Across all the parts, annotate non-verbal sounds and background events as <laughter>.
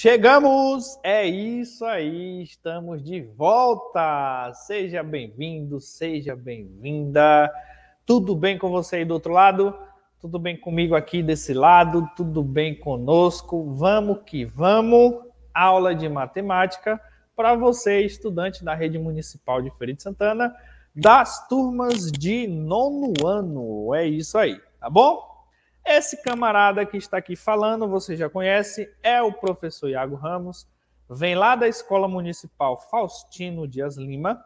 Chegamos! É isso aí, estamos de volta! Seja bem-vindo, seja bem-vinda. Tudo bem com você aí do outro lado? Tudo bem comigo aqui desse lado? Tudo bem conosco? Vamos que vamos! Aula de matemática para você, estudante da Rede Municipal de Feira de Santana, das turmas de nono ano. É isso aí, tá bom? Esse camarada que está aqui falando, você já conhece, é o professor Iago Ramos, vem lá da Escola Municipal Faustino Dias Lima,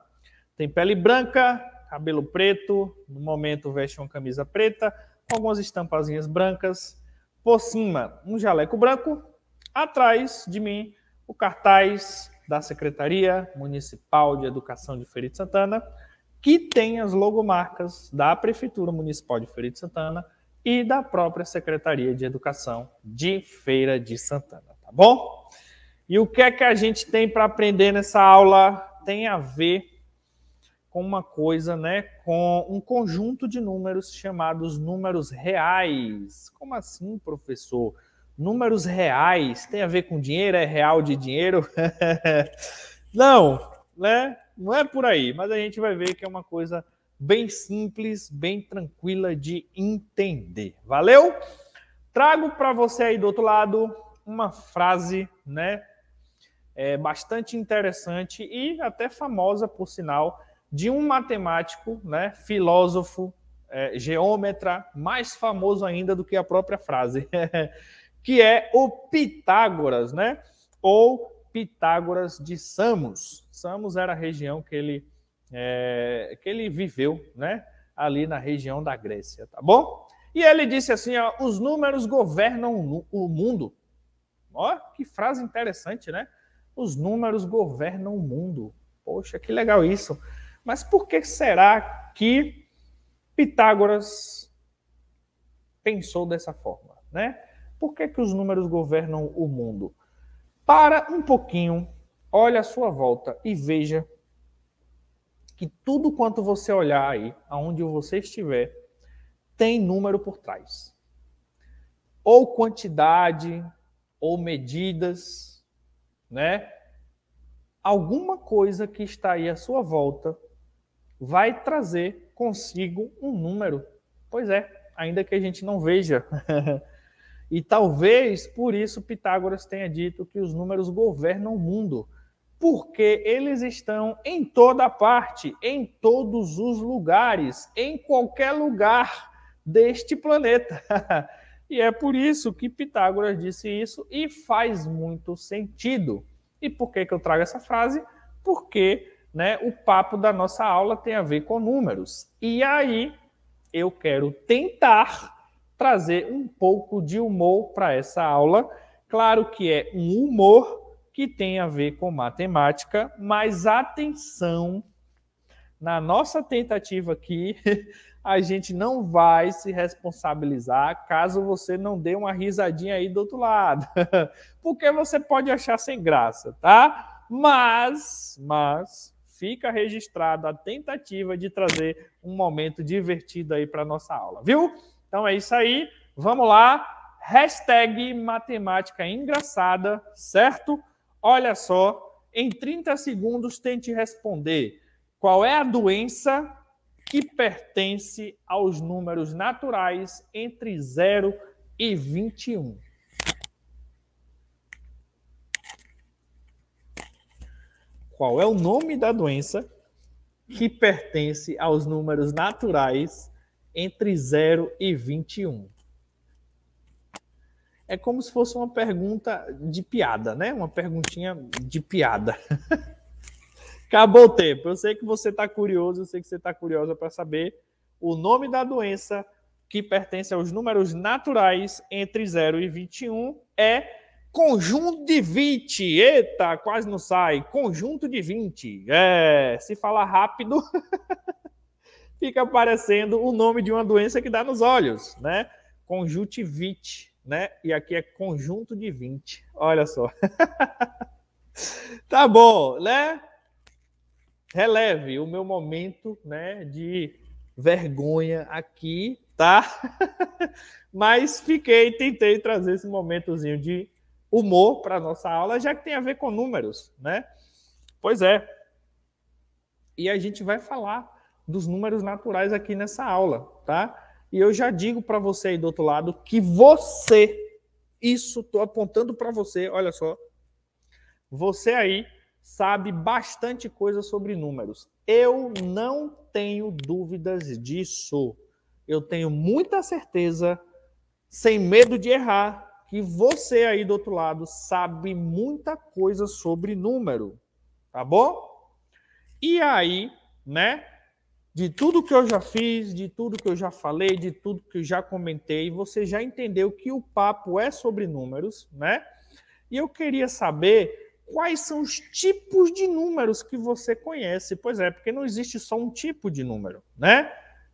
tem pele branca, cabelo preto, no momento veste uma camisa preta, com algumas estampazinhas brancas, por cima um jaleco branco, atrás de mim o cartaz da Secretaria Municipal de Educação de Feira de Santana, que tem as logomarcas da Prefeitura Municipal de Feira de Santana, e da própria Secretaria de Educação de Feira de Santana, tá bom? E o que é que a gente tem para aprender nessa aula tem a ver com uma coisa, né, com um conjunto de números chamados números reais. Como assim, professor? Números reais tem a ver com dinheiro? É real de dinheiro? <laughs> Não, né? Não é por aí, mas a gente vai ver que é uma coisa bem simples, bem tranquila de entender. Valeu? Trago para você aí do outro lado uma frase, né? É bastante interessante e até famosa, por sinal, de um matemático, né? Filósofo, é, geômetra, mais famoso ainda do que a própria frase, <laughs> que é o Pitágoras, né? Ou Pitágoras de Samos. Samos era a região que ele é, que ele viveu, né? Ali na região da Grécia, tá bom? E ele disse assim: ó, os números governam o mundo. Ó, que frase interessante, né? Os números governam o mundo. Poxa, que legal isso. Mas por que será que Pitágoras pensou dessa forma, né? Por que, que os números governam o mundo? Para um pouquinho, olha a sua volta e veja que tudo quanto você olhar aí, aonde você estiver, tem número por trás. Ou quantidade, ou medidas, né? Alguma coisa que está aí à sua volta vai trazer consigo um número. Pois é, ainda que a gente não veja. <laughs> e talvez por isso Pitágoras tenha dito que os números governam o mundo porque eles estão em toda parte, em todos os lugares, em qualquer lugar deste planeta. <laughs> e é por isso que Pitágoras disse isso e faz muito sentido. E por que, que eu trago essa frase? Porque né, o papo da nossa aula tem a ver com números. E aí eu quero tentar trazer um pouco de humor para essa aula. Claro que é um humor que tem a ver com matemática, mas atenção, na nossa tentativa aqui, <laughs> a gente não vai se responsabilizar caso você não dê uma risadinha aí do outro lado, <laughs> porque você pode achar sem graça, tá? Mas, mas fica registrada a tentativa de trazer um momento divertido aí para nossa aula, viu? Então é isso aí, vamos lá. Hashtag matemática engraçada, certo? Olha só, em 30 segundos tente responder qual é a doença que pertence aos números naturais entre 0 e 21. Qual é o nome da doença que pertence aos números naturais entre 0 e 21? é como se fosse uma pergunta de piada, né? Uma perguntinha de piada. <laughs> Acabou o tempo. Eu sei que você está curioso, eu sei que você está curiosa para saber o nome da doença que pertence aos números naturais entre 0 e 21 é conjunto de 20. Eita, quase não sai. Conjunto de 20. É, se falar rápido, <laughs> fica aparecendo o nome de uma doença que dá nos olhos, né? Conjuntivite né? E aqui é conjunto de 20. Olha só. <laughs> tá bom, né? Releve o meu momento, né, de vergonha aqui, tá? <laughs> Mas fiquei, tentei trazer esse momentozinho de humor para nossa aula, já que tem a ver com números, né? Pois é. E a gente vai falar dos números naturais aqui nessa aula, tá? E eu já digo para você aí do outro lado que você, isso estou apontando para você, olha só, você aí sabe bastante coisa sobre números. Eu não tenho dúvidas disso. Eu tenho muita certeza, sem medo de errar, que você aí do outro lado sabe muita coisa sobre número, tá bom? E aí, né? de tudo que eu já fiz, de tudo que eu já falei, de tudo que eu já comentei, você já entendeu que o papo é sobre números, né? E eu queria saber quais são os tipos de números que você conhece. Pois é, porque não existe só um tipo de número, né?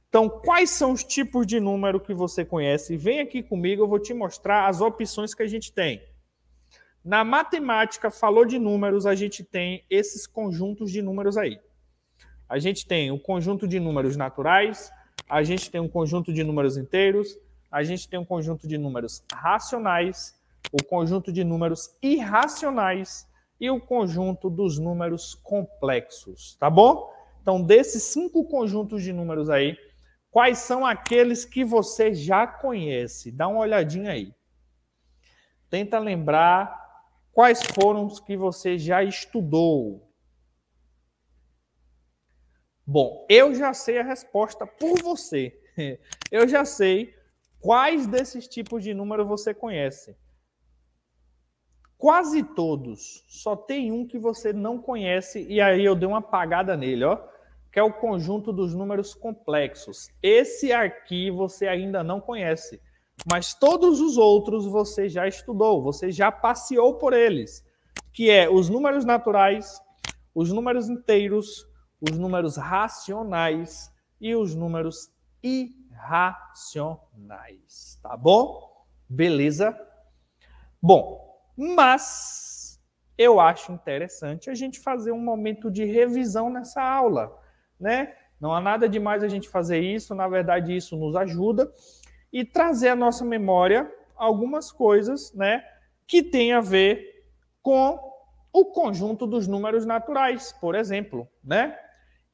Então, quais são os tipos de número que você conhece? Vem aqui comigo, eu vou te mostrar as opções que a gente tem. Na matemática, falou de números, a gente tem esses conjuntos de números aí. A gente tem o conjunto de números naturais, a gente tem um conjunto de números inteiros, a gente tem um conjunto de números racionais, o conjunto de números irracionais e o conjunto dos números complexos, tá bom? Então, desses cinco conjuntos de números aí, quais são aqueles que você já conhece? Dá uma olhadinha aí. Tenta lembrar quais foram os que você já estudou, Bom, eu já sei a resposta por você. <laughs> Eu já sei quais desses tipos de número você conhece. Quase todos. Só tem um que você não conhece e aí eu dei uma apagada nele, ó, que é o conjunto dos números complexos. Esse aqui você ainda não conhece, mas todos os outros você já estudou, você já passeou por eles, que é os números naturais, os números inteiros, os números racionais e os números irracionais, tá bom? Beleza? Bom, mas eu acho interessante a gente fazer um momento de revisão nessa aula, né? Não há nada demais a gente fazer isso, na verdade isso nos ajuda e trazer à nossa memória algumas coisas, né, que tem a ver com o conjunto dos números naturais, por exemplo, né?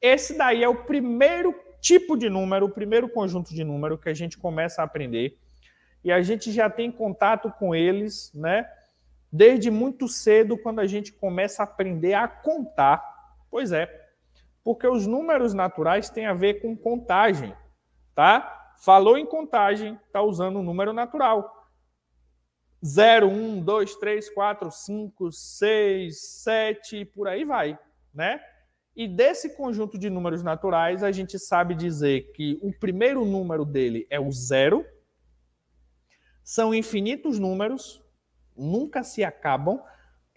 Esse daí é o primeiro tipo de número, o primeiro conjunto de número que a gente começa a aprender. E a gente já tem contato com eles, né? Desde muito cedo, quando a gente começa a aprender a contar. Pois é, porque os números naturais têm a ver com contagem, tá? Falou em contagem, tá usando o número natural. 0, 1, 2, 3, 4, 5, 6, 7 e por aí vai, né? E desse conjunto de números naturais, a gente sabe dizer que o primeiro número dele é o zero. São infinitos números, nunca se acabam,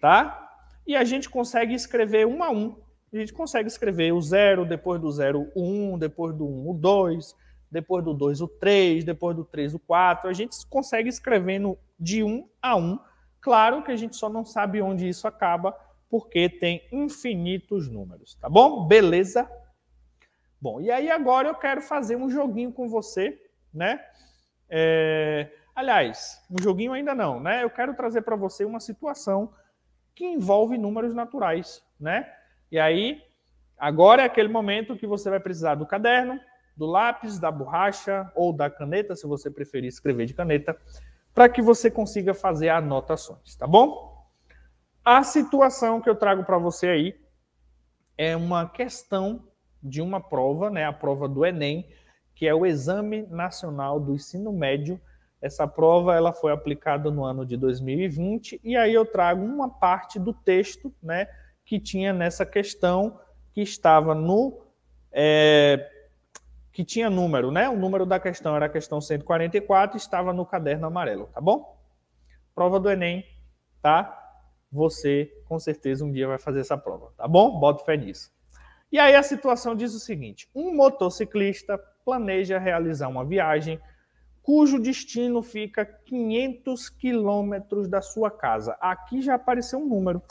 tá? E a gente consegue escrever um a um. A gente consegue escrever o zero, depois do zero, o um, depois do um, o dois, depois do dois, o três, depois do três, o quatro. A gente consegue escrevendo de um a um. Claro que a gente só não sabe onde isso acaba porque tem infinitos números, tá bom? Beleza? Bom, e aí agora eu quero fazer um joguinho com você, né? É... Aliás, um joguinho ainda não, né? Eu quero trazer para você uma situação que envolve números naturais, né? E aí, agora é aquele momento que você vai precisar do caderno, do lápis, da borracha ou da caneta, se você preferir escrever de caneta, para que você consiga fazer anotações, tá bom? A situação que eu trago para você aí é uma questão de uma prova, né, a prova do Enem, que é o Exame Nacional do Ensino Médio. Essa prova ela foi aplicada no ano de 2020 e aí eu trago uma parte do texto, né, que tinha nessa questão que estava no é, que tinha número, né? O número da questão era a questão 144, estava no caderno amarelo, tá bom? Prova do Enem, tá? você com certeza um dia vai fazer essa prova, tá bom? Bota fé nisso. E aí a situação diz o seguinte: um motociclista planeja realizar uma viagem cujo destino fica 500 quilômetros da sua casa. Aqui já apareceu um número,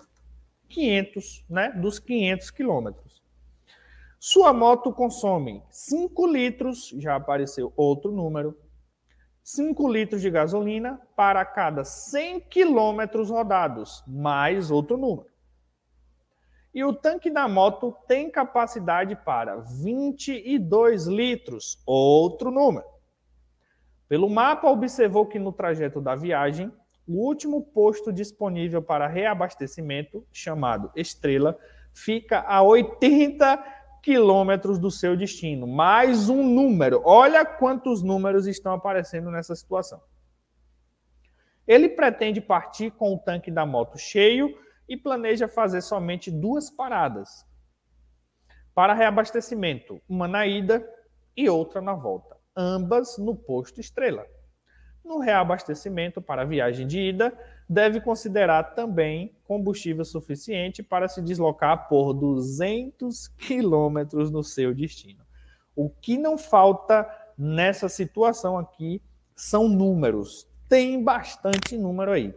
500, né? Dos 500 quilômetros. Sua moto consome 5 litros, já apareceu outro número, 5 litros de gasolina para cada 100 quilômetros rodados, mais outro número. E o tanque da moto tem capacidade para 22 litros, outro número. Pelo mapa, observou que no trajeto da viagem, o último posto disponível para reabastecimento, chamado Estrela, fica a 80 quilômetros do seu destino. Mais um número. Olha quantos números estão aparecendo nessa situação. Ele pretende partir com o tanque da moto cheio e planeja fazer somente duas paradas para reabastecimento, uma na ida e outra na volta, ambas no posto Estrela. No reabastecimento para a viagem de ida, deve considerar também combustível suficiente para se deslocar por 200 quilômetros no seu destino. O que não falta nessa situação aqui são números. Tem bastante número aí.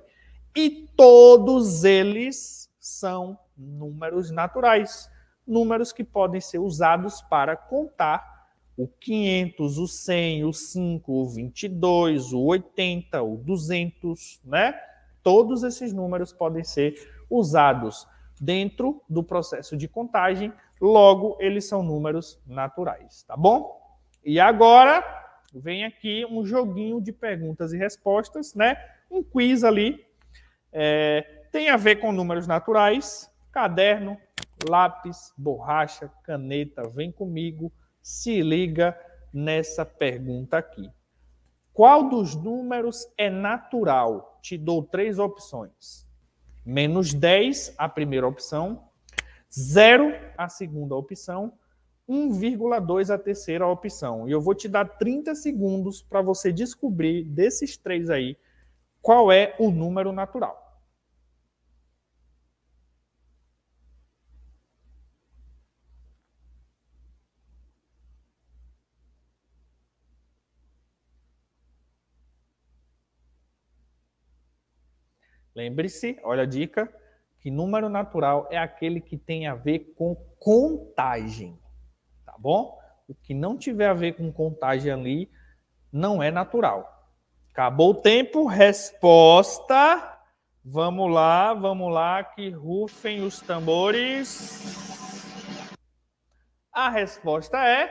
E todos eles são números naturais, números que podem ser usados para contar o 500, o 100, o 5, o 22, o 80, o 200, né? Todos esses números podem ser usados dentro do processo de contagem, logo eles são números naturais, tá bom? E agora vem aqui um joguinho de perguntas e respostas, né? Um quiz ali. É, tem a ver com números naturais, caderno, lápis, borracha, caneta, vem comigo, se liga nessa pergunta aqui. Qual dos números é natural? te dou três opções. Menos 10, a primeira opção. 0, a segunda opção. 1,2 a terceira opção. E eu vou te dar 30 segundos para você descobrir desses três aí qual é o número natural. Lembre-se, olha a dica, que número natural é aquele que tem a ver com contagem, tá bom? O que não tiver a ver com contagem ali não é natural. Acabou o tempo, resposta. Vamos lá, vamos lá, que rufem os tambores. A resposta é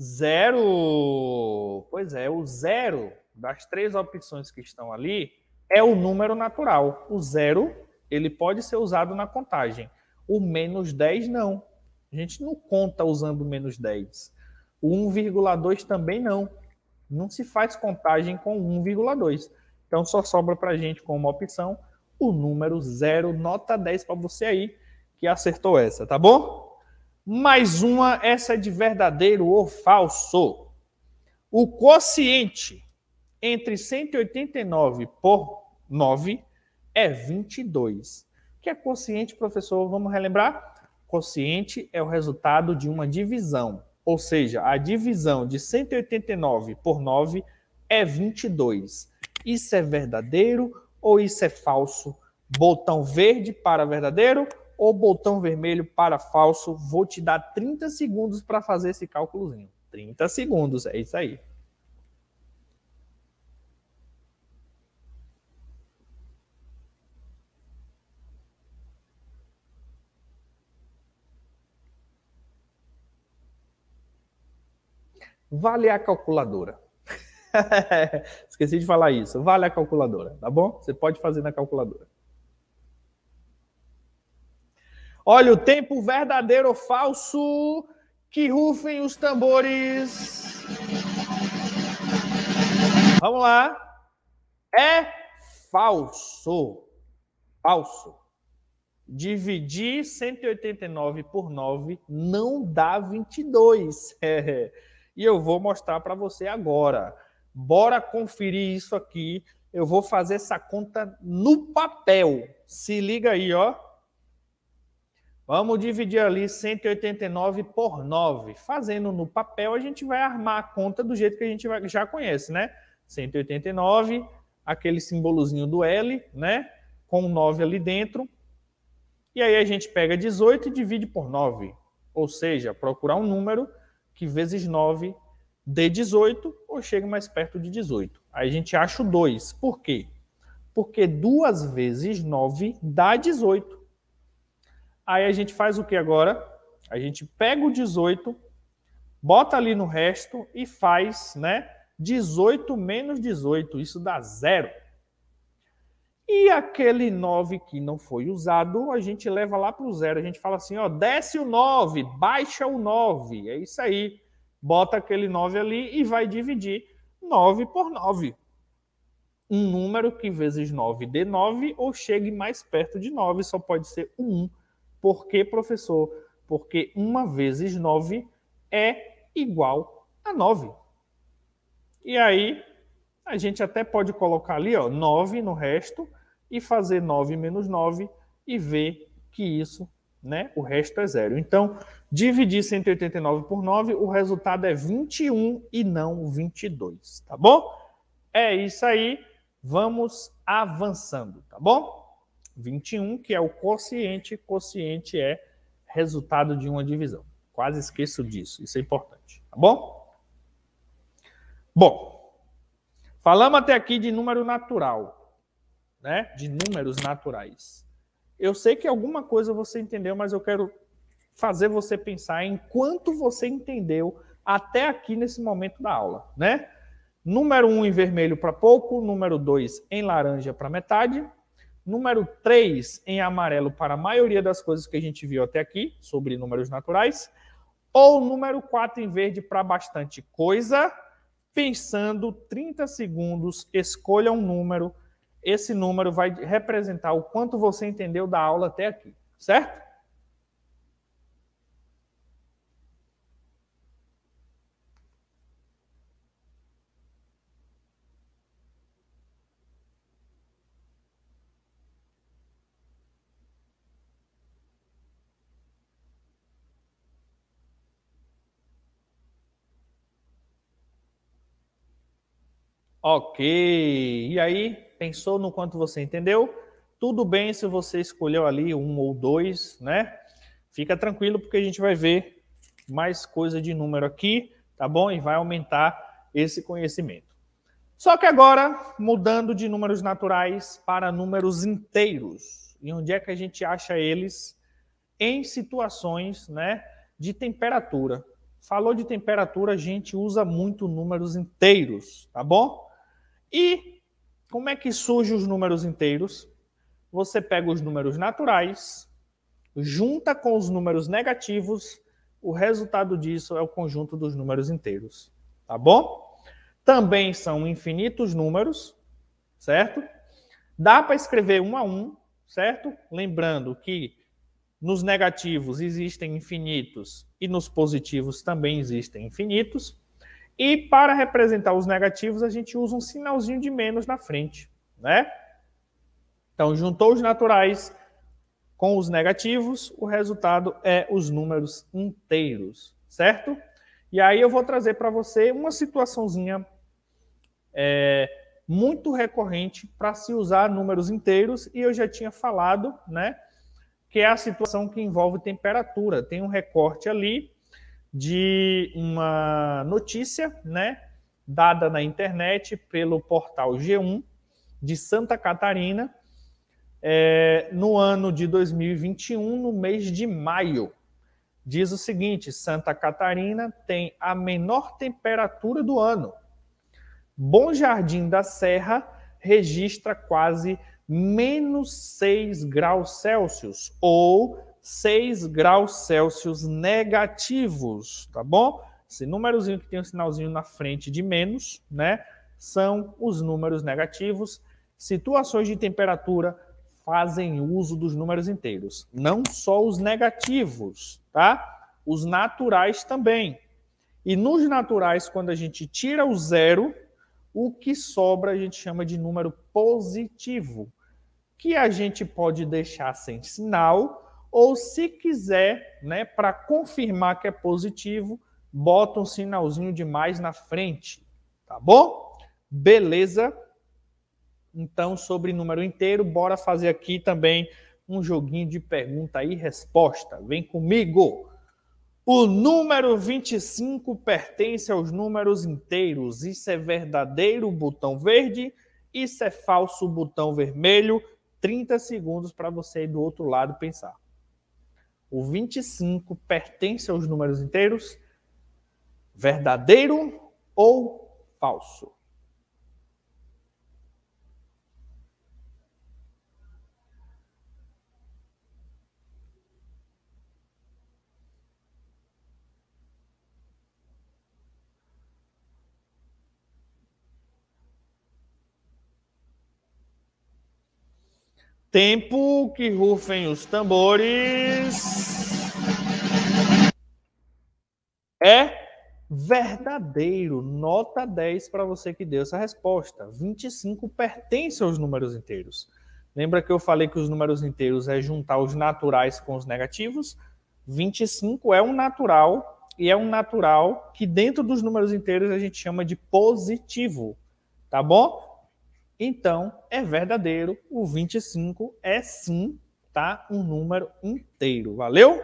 zero. Pois é, o zero das três opções que estão ali é o número natural. O zero, ele pode ser usado na contagem. O menos 10, não. A gente não conta usando menos 10. O 1,2 também não. Não se faz contagem com 1,2. Então só sobra para a gente como opção o número zero. nota 10 para você aí que acertou essa, tá bom? Mais uma, essa é de verdadeiro ou falso. O quociente entre 189 por 9 é 22. O que é quociente, professor? Vamos relembrar? Quociente é o resultado de uma divisão, ou seja, a divisão de 189 por 9 é 22. Isso é verdadeiro ou isso é falso? Botão verde para verdadeiro ou botão vermelho para falso? Vou te dar 30 segundos para fazer esse cálculozinho. 30 segundos, é isso aí. Vale a calculadora. <laughs> Esqueci de falar isso. Vale a calculadora, tá bom? Você pode fazer na calculadora. Olha o tempo verdadeiro ou falso. Que rufem os tambores. Vamos lá. É falso. Falso. Dividir 189 por 9 não dá 22. É. <laughs> e eu vou mostrar para você agora. Bora conferir isso aqui. Eu vou fazer essa conta no papel. Se liga aí, ó. Vamos dividir ali 189 por 9. Fazendo no papel, a gente vai armar a conta do jeito que a gente já conhece, né? 189, aquele símbolozinho do L, né? Com 9 ali dentro. E aí a gente pega 18 e divide por 9. Ou seja, procurar um número que vezes 9 dê 18 ou chegue mais perto de 18. Aí a gente acha o 2. Por quê? Porque 2 vezes 9 dá 18. Aí a gente faz o que agora? A gente pega o 18, bota ali no resto e faz, né? 18 menos 18, isso dá zero. E aquele 9 que não foi usado, a gente leva lá para o zero. A gente fala assim: ó, desce o 9, baixa o 9. É isso aí. Bota aquele 9 ali e vai dividir 9 por 9. Um número que vezes 9 dê 9 ou chegue mais perto de 9, só pode ser 1. Por quê, professor? Porque 1 vezes 9 é igual a 9. E aí, a gente até pode colocar ali, ó, 9 no resto e fazer 9 menos 9 e ver que isso, né, o resto é zero. Então, dividir 189 por 9, o resultado é 21 e não 22, tá bom? É isso aí, vamos avançando, tá bom? 21, que é o quociente, quociente é resultado de uma divisão. Quase esqueço disso, isso é importante, tá bom? Bom, falamos até aqui de número natural, né, de números naturais. Eu sei que alguma coisa você entendeu, mas eu quero fazer você pensar em quanto você entendeu até aqui nesse momento da aula, né? Número 1 um em vermelho para pouco, número 2 em laranja para metade, número 3 em amarelo para a maioria das coisas que a gente viu até aqui sobre números naturais, ou número 4 em verde para bastante coisa. Pensando 30 segundos, escolha um número esse número vai representar o quanto você entendeu da aula até aqui, certo? Ok. E aí, pensou no quanto você entendeu? Tudo bem se você escolheu ali um ou dois, né? Fica tranquilo porque a gente vai ver mais coisa de número aqui, tá bom? E vai aumentar esse conhecimento. Só que agora, mudando de números naturais para números inteiros. E onde é que a gente acha eles? Em situações, né, de temperatura. Falou de temperatura, a gente usa muito números inteiros, tá bom? E como é que surgem os números inteiros? Você pega os números naturais, junta com os números negativos, o resultado disso é o conjunto dos números inteiros, tá bom? Também são infinitos números, certo? Dá para escrever um a um, certo? Lembrando que nos negativos existem infinitos e nos positivos também existem infinitos. E para representar os negativos, a gente usa um sinalzinho de menos na frente, né? Então, juntou os naturais com os negativos, o resultado é os números inteiros, certo? E aí eu vou trazer para você uma situaçãozinha é, muito recorrente para se usar números inteiros, e eu já tinha falado, né? Que é a situação que envolve temperatura. Tem um recorte ali de uma notícia, né, dada na internet pelo portal G1 de Santa Catarina, é, no ano de 2021, no mês de maio. Diz o seguinte: Santa Catarina tem a menor temperatura do ano. Bom Jardim da Serra registra quase menos 6 graus Celsius, ou 6 graus Celsius negativos, tá bom? Esse númerozinho que tem um sinalzinho na frente de menos, né? São os números negativos. Situações de temperatura fazem uso dos números inteiros, não só os negativos, tá? Os naturais também. E nos naturais, quando a gente tira o zero, o que sobra a gente chama de número positivo, que a gente pode deixar sem sinal ou se quiser, né, para confirmar que é positivo, bota um sinalzinho de mais na frente, tá bom? Beleza? Então, sobre número inteiro, bora fazer aqui também um joguinho de pergunta e resposta. Vem comigo. O número 25 pertence aos números inteiros. Isso é verdadeiro, botão verde. Isso é falso, botão vermelho. 30 segundos para você ir do outro lado pensar. O 25 pertence aos números inteiros? Verdadeiro ou falso? Tempo que rufem os tambores. É verdadeiro. Nota 10 para você que deu essa resposta. 25 pertence aos números inteiros. Lembra que eu falei que os números inteiros é juntar os naturais com os negativos? 25 é um natural e é um natural que dentro dos números inteiros a gente chama de positivo, tá bom? Então, é verdadeiro, o 25 é sim, tá? Um número inteiro. Valeu?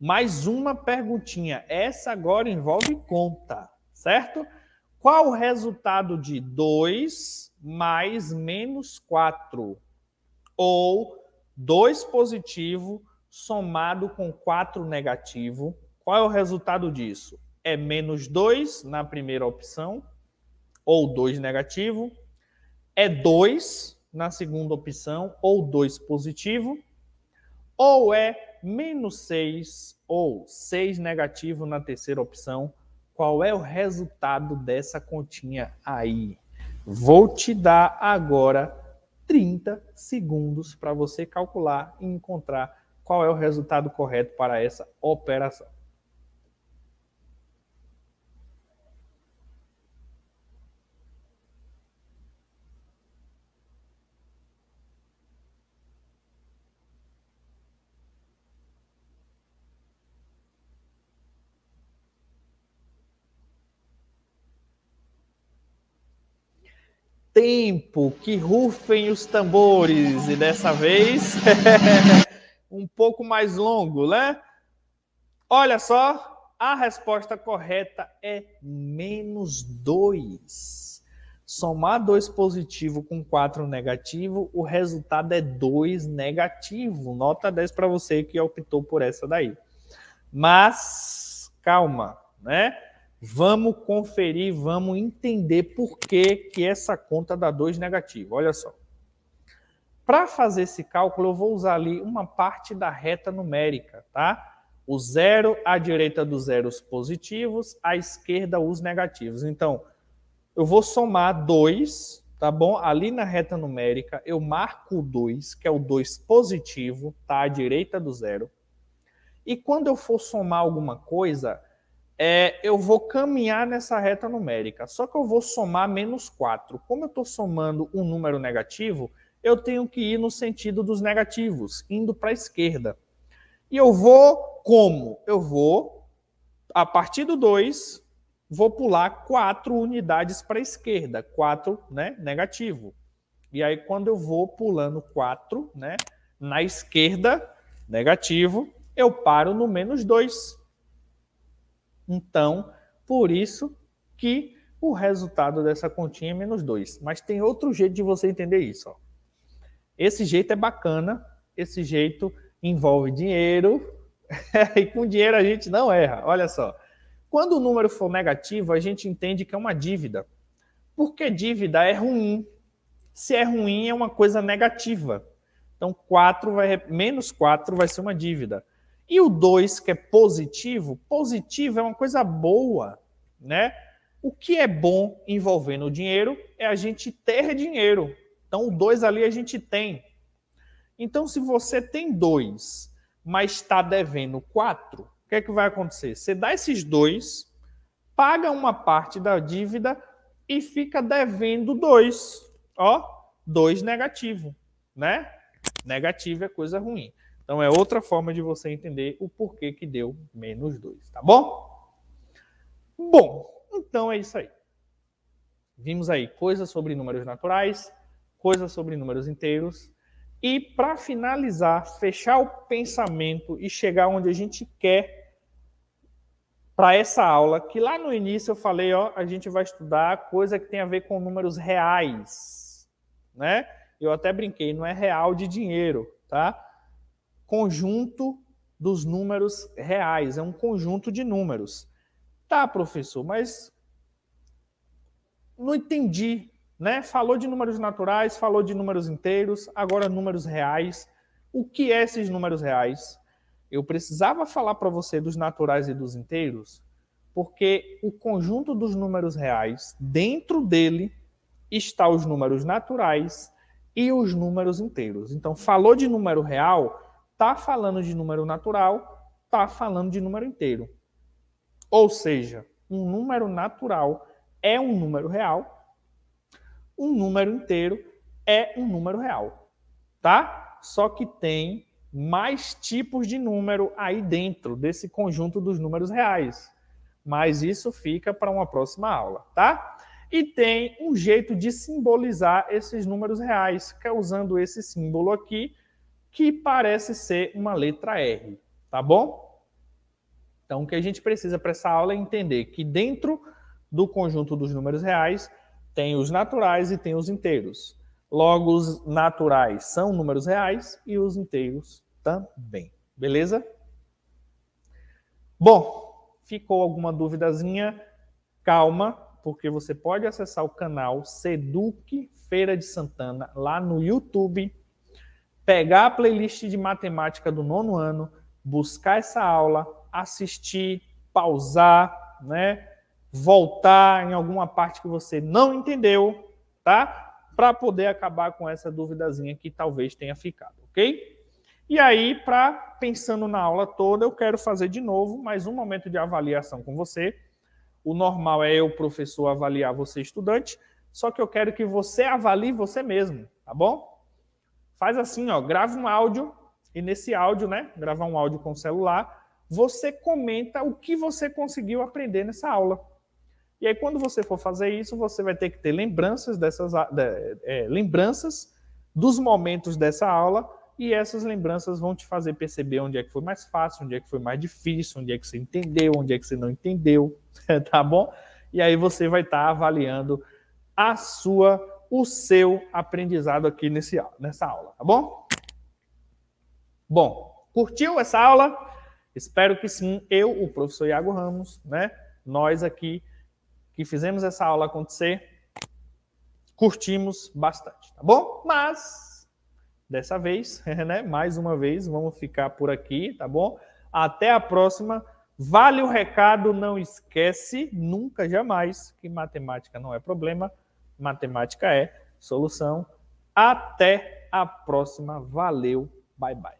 Mais uma perguntinha. Essa agora envolve conta, certo? Qual o resultado de 2 mais menos 4? Ou 2 positivo somado com 4 negativo. Qual é o resultado disso? É menos 2 na primeira opção, ou 2 negativo, é 2 na segunda opção, ou 2 positivo, ou é menos 6 ou 6 negativo na terceira opção. Qual é o resultado dessa continha aí? Vou te dar agora 30 segundos para você calcular e encontrar qual é o resultado correto para essa operação. tempo, que rufem os tambores. E dessa vez, <laughs> um pouco mais longo, né? Olha só, a resposta correta é menos 2. Somar 2 positivo com 4 negativo, o resultado é 2 negativo. Nota 10 para você que optou por essa daí. Mas, calma, né? Vamos conferir, vamos entender por que, que essa conta dá 2 negativo. Olha só. Para fazer esse cálculo, eu vou usar ali uma parte da reta numérica, tá? O zero à direita do zero os positivos, à esquerda os negativos. Então, eu vou somar 2, tá bom? Ali na reta numérica, eu marco o 2, que é o 2 positivo, tá? À direita do zero. E quando eu for somar alguma coisa, é, eu vou caminhar nessa reta numérica, só que eu vou somar menos 4. Como eu estou somando um número negativo, eu tenho que ir no sentido dos negativos, indo para a esquerda. E eu vou como? Eu vou, a partir do 2, vou pular 4 unidades para a esquerda, 4 né, negativo. E aí, quando eu vou pulando 4 né, na esquerda, negativo, eu paro no menos 2. Então, por isso que o resultado dessa continha é menos 2. Mas tem outro jeito de você entender isso. Ó. Esse jeito é bacana, esse jeito envolve dinheiro, <laughs> e com dinheiro a gente não erra. Olha só. Quando o número for negativo, a gente entende que é uma dívida. Porque dívida é ruim. Se é ruim, é uma coisa negativa. Então, 4 vai, menos 4 vai ser uma dívida. E o 2, que é positivo, positivo é uma coisa boa, né? O que é bom envolvendo o dinheiro é a gente ter dinheiro. Então, o 2 ali a gente tem. Então, se você tem 2, mas está devendo 4, o que é que vai acontecer? Você dá esses dois, paga uma parte da dívida e fica devendo 2. Ó, 2 negativo, né? Negativo é coisa ruim. Então é outra forma de você entender o porquê que deu menos 2, tá bom? Bom, então é isso aí. Vimos aí coisas sobre números naturais, coisas sobre números inteiros. E para finalizar, fechar o pensamento e chegar onde a gente quer para essa aula, que lá no início eu falei, ó, a gente vai estudar coisa que tem a ver com números reais, né? Eu até brinquei, não é real de dinheiro, tá? conjunto dos números reais, é um conjunto de números. Tá, professor, mas não entendi, né? Falou de números naturais, falou de números inteiros, agora números reais. O que é esses números reais? Eu precisava falar para você dos naturais e dos inteiros, porque o conjunto dos números reais, dentro dele está os números naturais e os números inteiros. Então, falou de número real, Tá falando de número natural, tá falando de número inteiro. Ou seja, um número natural é um número real, um número inteiro é um número real, tá? Só que tem mais tipos de número aí dentro desse conjunto dos números reais. Mas isso fica para uma próxima aula, tá? E tem um jeito de simbolizar esses números reais, que é usando esse símbolo aqui, que parece ser uma letra R, tá bom? Então, o que a gente precisa para essa aula é entender que dentro do conjunto dos números reais tem os naturais e tem os inteiros. Logo, os naturais são números reais e os inteiros também. Beleza? Bom, ficou alguma duvidazinha? Calma, porque você pode acessar o canal Seduc Feira de Santana lá no YouTube pegar a playlist de matemática do nono ano, buscar essa aula, assistir, pausar, né? Voltar em alguma parte que você não entendeu, tá? Para poder acabar com essa duvidazinha que talvez tenha ficado, ok? E aí, para pensando na aula toda, eu quero fazer de novo mais um momento de avaliação com você. O normal é eu, professor, avaliar você, estudante, só que eu quero que você avalie você mesmo, tá bom? Faz assim, ó, grava um áudio e nesse áudio, né, gravar um áudio com o celular, você comenta o que você conseguiu aprender nessa aula. E aí, quando você for fazer isso, você vai ter que ter lembranças dessas de, é, lembranças dos momentos dessa aula, e essas lembranças vão te fazer perceber onde é que foi mais fácil, onde é que foi mais difícil, onde é que você entendeu, onde é que você não entendeu, <laughs> tá bom? E aí você vai estar tá avaliando a sua o seu aprendizado aqui nesse, nessa aula, tá bom? Bom, curtiu essa aula? Espero que sim. Eu, o professor Iago Ramos, né? Nós aqui que fizemos essa aula acontecer, curtimos bastante, tá bom? Mas dessa vez, <laughs> né? Mais uma vez, vamos ficar por aqui, tá bom? Até a próxima. Vale o recado, não esquece nunca, jamais, que matemática não é problema. Matemática é solução. Até a próxima. Valeu. Bye bye.